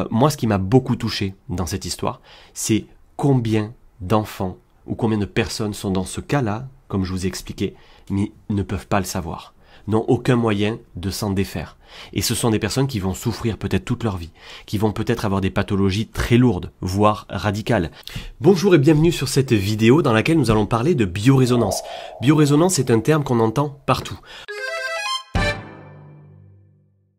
Euh, moi, ce qui m'a beaucoup touché dans cette histoire, c'est combien d'enfants ou combien de personnes sont dans ce cas-là, comme je vous ai expliqué, mais ne peuvent pas le savoir, n'ont aucun moyen de s'en défaire. Et ce sont des personnes qui vont souffrir peut-être toute leur vie, qui vont peut-être avoir des pathologies très lourdes, voire radicales. Bonjour et bienvenue sur cette vidéo dans laquelle nous allons parler de biorésonance. Biorésonance est un terme qu'on entend partout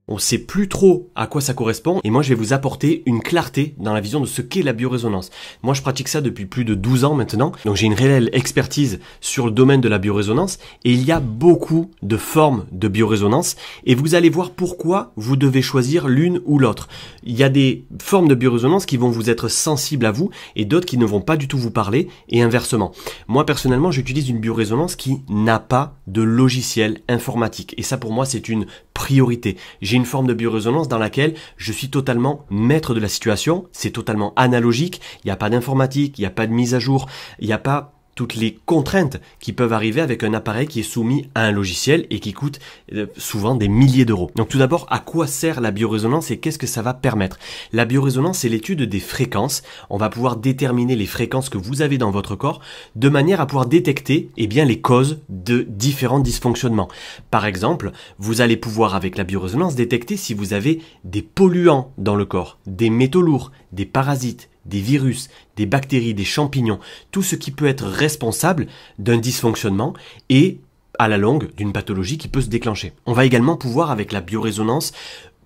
on sait plus trop à quoi ça correspond et moi je vais vous apporter une clarté dans la vision de ce qu'est la biorésonance. Moi je pratique ça depuis plus de 12 ans maintenant, donc j'ai une réelle expertise sur le domaine de la biorésonance et il y a beaucoup de formes de biorésonance et vous allez voir pourquoi vous devez choisir l'une ou l'autre. Il y a des formes de biorésonance qui vont vous être sensibles à vous et d'autres qui ne vont pas du tout vous parler et inversement. Moi personnellement j'utilise une biorésonance qui n'a pas de logiciel informatique et ça pour moi c'est une priorité une forme de bioresonance dans laquelle je suis totalement maître de la situation, c'est totalement analogique, il n'y a pas d'informatique, il n'y a pas de mise à jour, il n'y a pas toutes les contraintes qui peuvent arriver avec un appareil qui est soumis à un logiciel et qui coûte euh, souvent des milliers d'euros. Donc tout d'abord, à quoi sert la biorésonance et qu'est-ce que ça va permettre La biorésonance, c'est l'étude des fréquences. On va pouvoir déterminer les fréquences que vous avez dans votre corps de manière à pouvoir détecter et eh bien, les causes de différents dysfonctionnements. Par exemple, vous allez pouvoir avec la bioresonance détecter si vous avez des polluants dans le corps, des métaux lourds, des parasites, des virus, des bactéries, des champignons, tout ce qui peut être responsable d'un dysfonctionnement et à la longue d'une pathologie qui peut se déclencher. On va également pouvoir avec la biorésonance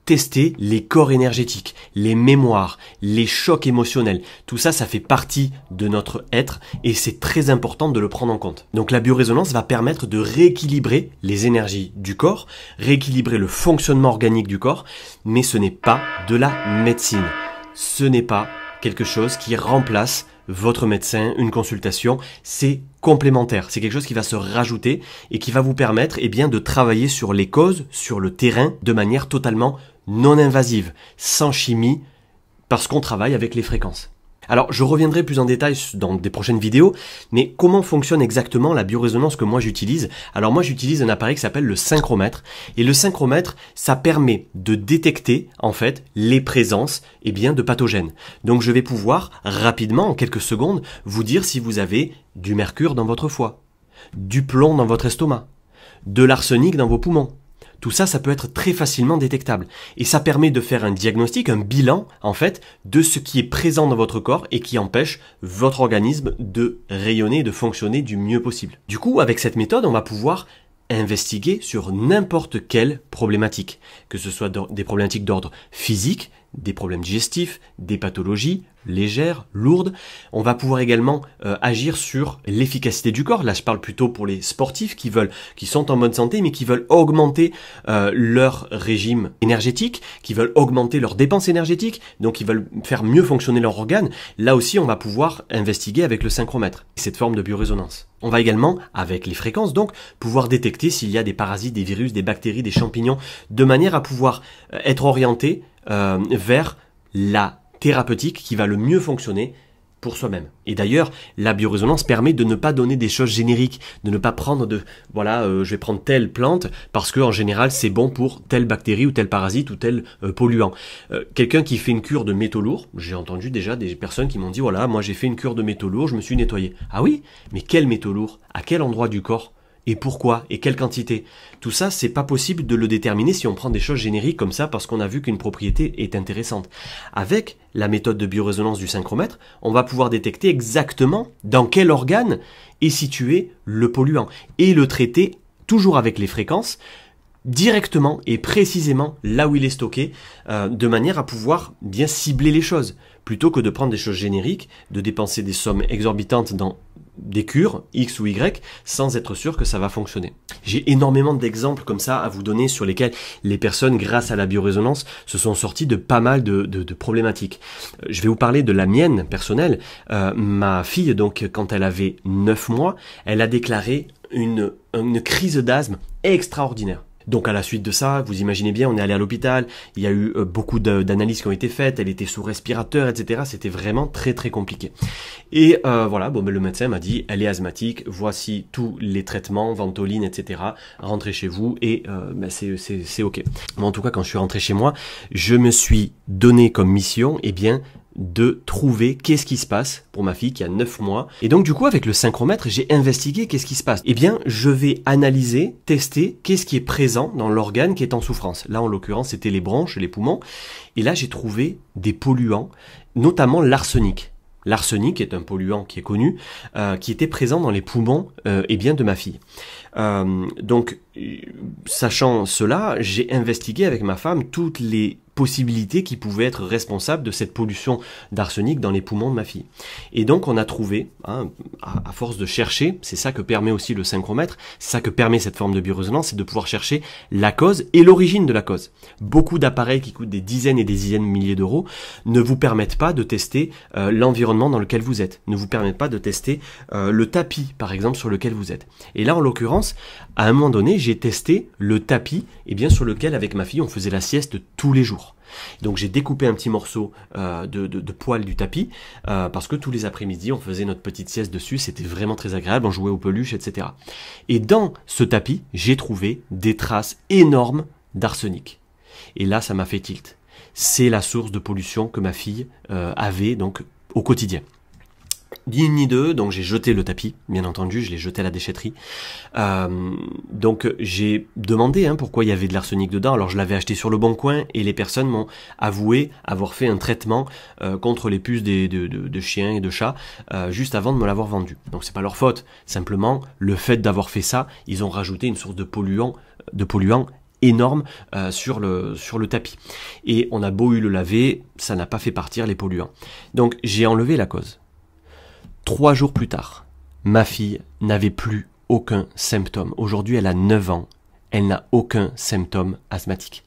tester les corps énergétiques, les mémoires, les chocs émotionnels. Tout ça, ça fait partie de notre être et c'est très important de le prendre en compte. Donc la biorésonance va permettre de rééquilibrer les énergies du corps, rééquilibrer le fonctionnement organique du corps, mais ce n'est pas de la médecine. Ce n'est pas quelque chose qui remplace votre médecin, une consultation, c'est complémentaire, c'est quelque chose qui va se rajouter et qui va vous permettre eh bien, de travailler sur les causes, sur le terrain, de manière totalement non invasive, sans chimie, parce qu'on travaille avec les fréquences. Alors je reviendrai plus en détail dans des prochaines vidéos, mais comment fonctionne exactement la biorésonance que moi j'utilise Alors moi j'utilise un appareil qui s'appelle le synchromètre, et le synchromètre, ça permet de détecter en fait les présences et eh bien, de pathogènes. Donc je vais pouvoir rapidement, en quelques secondes, vous dire si vous avez du mercure dans votre foie, du plomb dans votre estomac, de l'arsenic dans vos poumons, tout ça, ça peut être très facilement détectable. Et ça permet de faire un diagnostic, un bilan, en fait, de ce qui est présent dans votre corps et qui empêche votre organisme de rayonner, de fonctionner du mieux possible. Du coup, avec cette méthode, on va pouvoir investiguer sur n'importe quelle problématique, que ce soit des problématiques d'ordre physique, des problèmes digestifs, des pathologies, légère, lourde. On va pouvoir également euh, agir sur l'efficacité du corps. Là, je parle plutôt pour les sportifs qui veulent, qui sont en bonne santé, mais qui veulent augmenter euh, leur régime énergétique, qui veulent augmenter leurs dépenses énergétiques, donc ils veulent faire mieux fonctionner leurs organes. Là aussi, on va pouvoir investiguer avec le synchromètre, cette forme de bioresonance. On va également, avec les fréquences donc, pouvoir détecter s'il y a des parasites, des virus, des bactéries, des champignons, de manière à pouvoir euh, être orienté vers la thérapeutique qui va le mieux fonctionner pour soi-même. Et d'ailleurs, la bioresonance permet de ne pas donner des choses génériques, de ne pas prendre de voilà, euh, je vais prendre telle plante parce que en général, c'est bon pour telle bactérie ou tel parasite ou tel euh, polluant. Euh, quelqu'un qui fait une cure de métaux lourds, j'ai entendu déjà des personnes qui m'ont dit voilà, oh moi j'ai fait une cure de métaux lourds, je me suis nettoyé. Ah oui, mais quel métaux lourds À quel endroit du corps et pourquoi et quelle quantité. Tout ça, c'est pas possible de le déterminer si on prend des choses génériques comme ça parce qu'on a vu qu'une propriété est intéressante. Avec la méthode de bioresonance du synchromètre, on va pouvoir détecter exactement dans quel organe est situé le polluant et le traiter toujours avec les fréquences directement et précisément là où il est stocké, euh, de manière à pouvoir bien cibler les choses, plutôt que de prendre des choses génériques, de dépenser des sommes exorbitantes dans des cures, X ou Y, sans être sûr que ça va fonctionner. J'ai énormément d'exemples comme ça à vous donner sur lesquels les personnes, grâce à la biorésonance, se sont sorties de pas mal de, de, problématiques. Euh, je vais vous parler de la mienne personnelle. Euh, ma fille, donc, quand elle avait 9 mois, elle a déclaré une, une crise d'asthme extraordinaire. Donc à la suite de ça, vous imaginez bien, on est allé à l'hôpital, il y a eu euh, beaucoup d'analyses qui ont été faites, elle était sous respirateur, etc. C'était vraiment très très compliqué. Et euh, voilà, bon, ben, le médecin m'a dit, elle est asthmatique, voici tous les traitements, ventoline, etc. Rentrez chez vous et euh, ben, c'est ok. Moi en tout cas, quand je suis rentré chez moi, je me suis donné comme mission, eh bien, de trouver qu'est-ce qui se passe pour ma fille qui a 9 mois. Et donc du coup avec le synchromètre, j'ai investigué qu'est-ce qui se passe. Eh bien, je vais analyser, tester qu'est-ce qui est présent dans l'organe qui est en souffrance. Là en l'occurrence, c'était les bronches, les poumons et là j'ai trouvé des polluants, notamment l'arsenic. L'arsenic est un polluant qui est connu, euh, qui était présent dans les poumons euh, et bien de ma fille. Euh, donc, sachant cela, j'ai investigué avec ma femme toutes les possibilité qui pouvait être responsable de cette pollution d'arsenic dans les poumons de ma fille. Et donc on a trouvé, hein, à, force de chercher, c'est ça que permet aussi le synchromètre, c'est ça que permet cette forme de bioresonance, c'est de pouvoir chercher la cause et l'origine de la cause. Beaucoup d'appareils qui coûtent des dizaines et des dizaines de milliers d'euros ne vous permettent pas de tester euh, l'environnement dans lequel vous êtes, ne vous permettent pas de tester euh, le tapis par exemple sur lequel vous êtes. Et là en l'occurrence, à un moment donné, j'ai testé le tapis eh bien sur lequel avec ma fille on faisait la sieste tous les jours. Donc j'ai découpé un petit morceau euh, de, poils poil du tapis euh, parce que tous les après-midi on faisait notre petite sieste dessus, c'était vraiment très agréable, on jouait aux peluches, etc. Et dans ce tapis, j'ai trouvé des traces énormes d'arsenic. Et là, ça m'a fait tilt. C'est la source de pollution que ma fille euh, avait donc au quotidien ni ni deux, donc j'ai jeté le tapis, bien entendu, je l'ai jeté à la déchetterie. Euh, donc j'ai demandé hein, pourquoi il y avait de l'arsenic dedans, alors je l'avais acheté sur le bon coin et les personnes m'ont avoué avoir fait un traitement euh, contre les puces de, chiens et de chats euh, juste avant de me l'avoir vendu. Donc c'est pas leur faute, simplement le fait d'avoir fait ça, ils ont rajouté une source de polluants, de énorme sur, le, sur le tapis. Et on a beau eu le laver, ça n'a pas fait partir les polluants. Donc j'ai enlevé la cause. Trois jours plus tard, ma fille n'avait plus aucun symptôme. Aujourd'hui, elle a 9 ans. Elle n'a aucun symptôme asthmatique.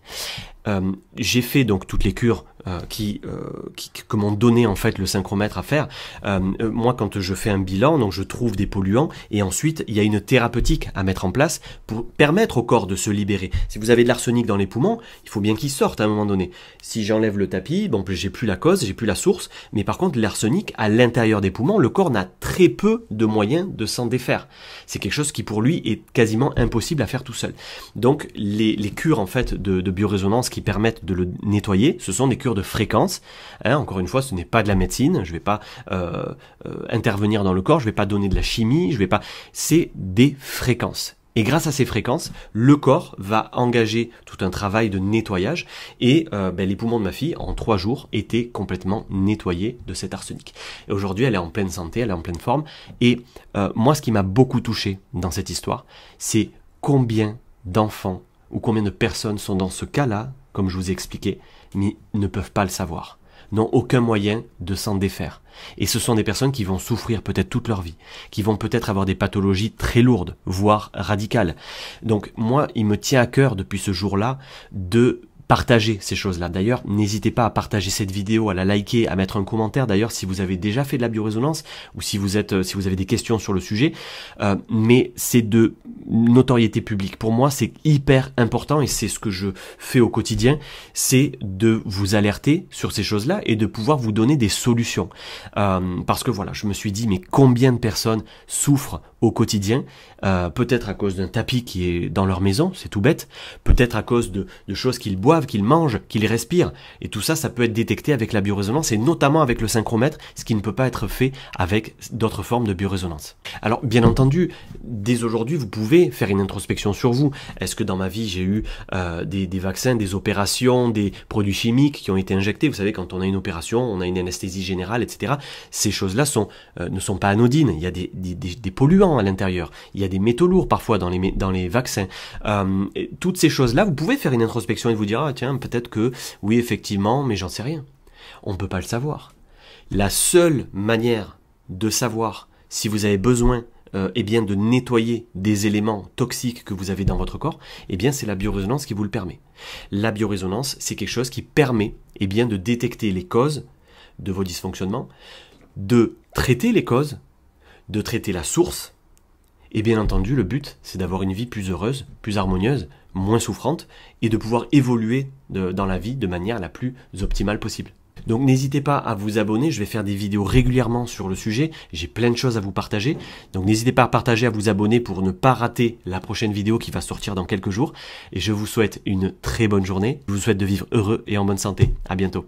Euh, j'ai fait donc toutes les cures euh, qui, m'ont euh, qui, comment donner en fait le synchromètre à faire. Euh, moi, quand je fais un bilan, donc je trouve des polluants et ensuite il y a une thérapeutique à mettre en place pour permettre au corps de se libérer. Si vous avez de l'arsenic dans les poumons, il faut bien qu'il sorte à un moment donné. Si j'enlève le tapis, bon, j'ai plus la cause, j'ai plus la source, mais par contre l'arsenic à l'intérieur des poumons, le corps n'a très peu de moyens de s'en défaire. C'est quelque chose qui pour lui est quasiment impossible à faire tout seul. Donc les, les cures en fait de, de résonance qui permettent de le nettoyer, ce sont des cures de fréquences, hein, encore une fois, ce n'est pas de la médecine, je ne vais pas euh, euh, intervenir dans le corps, je ne vais pas donner de la chimie, je vais pas. C'est des fréquences. Et grâce à ces fréquences, le corps va engager tout un travail de nettoyage et euh, ben, les poumons de ma fille, en trois jours, étaient complètement nettoyés de cet arsenic. Et aujourd'hui, elle est en pleine santé, elle est en pleine forme. Et moi, ce qui m'a beaucoup touché dans cette histoire, c'est combien d'enfants ou combien de personnes sont dans ce cas-là, comme je vous ai expliqué, mais ne peuvent pas le savoir, n'ont aucun moyen de s'en défaire. Et ce sont des personnes qui vont souffrir peut-être toute leur vie, qui vont peut-être avoir des pathologies très lourdes, voire radicales. Donc moi, il me tient à cœur depuis ce jour-là de partager ces choses-là. D'ailleurs, n'hésitez pas à partager cette vidéo, à la liker, à mettre un commentaire. D'ailleurs, si vous avez déjà fait de la bioresonance ou si vous êtes, euh, si vous avez des questions sur le sujet, euh, mais c'est de notoriété publique. Pour moi, c'est hyper important et c'est ce que je fais au quotidien, c'est de vous alerter sur ces choses-là et de pouvoir vous donner des solutions. Euh, parce que voilà, je me suis dit, mais combien de personnes souffrent au quotidien, euh, peut-être à cause d'un tapis qui est dans leur maison, c'est tout bête, peut-être à cause de, choses qu'ils boivent, qu'ils mangent, qu'ils respirent, et tout ça, ça peut être détecté avec la biorésonance et notamment avec le synchromètre, ce qui ne peut pas être fait avec d'autres formes de bioresonance Alors, bien entendu, dès aujourd'hui, vous pouvez faire une introspection sur vous. Est-ce que dans ma vie, j'ai eu euh, des, vaccins, des opérations, des produits chimiques qui ont été injectés Vous savez, quand on a une opération, on a une anesthésie générale, etc. Ces choses-là euh, ne sont pas anodines, il y a des polluants à l'intérieur. Il y a des métaux lourds parfois dans les, dans les vaccins. Euh, toutes ces choses-là, vous pouvez faire une introspection et vous dire, ah tiens, peut-être que oui, effectivement, mais j'en sais rien. On ne peut pas le savoir. La seule manière de savoir si vous avez besoin euh, eh bien, de nettoyer des éléments toxiques que vous avez dans votre corps, eh bien, c'est la biorésonance qui vous le permet. La biorésonance, c'est quelque chose qui permet eh bien, de détecter les causes de vos dysfonctionnements, de traiter les causes, de traiter la source, et bien entendu, le but, c'est d'avoir une vie plus heureuse, plus harmonieuse, moins souffrante, et de pouvoir évoluer dans la vie de manière la plus optimale possible. Donc n'hésitez pas à vous abonner, je vais faire des vidéos régulièrement sur le sujet, j'ai plein de choses à vous partager. Donc n'hésitez pas à partager, à vous abonner pour ne pas rater la prochaine vidéo qui va sortir dans quelques jours. Et je vous souhaite une très bonne journée, je vous souhaite de vivre heureux et en bonne santé. À bientôt.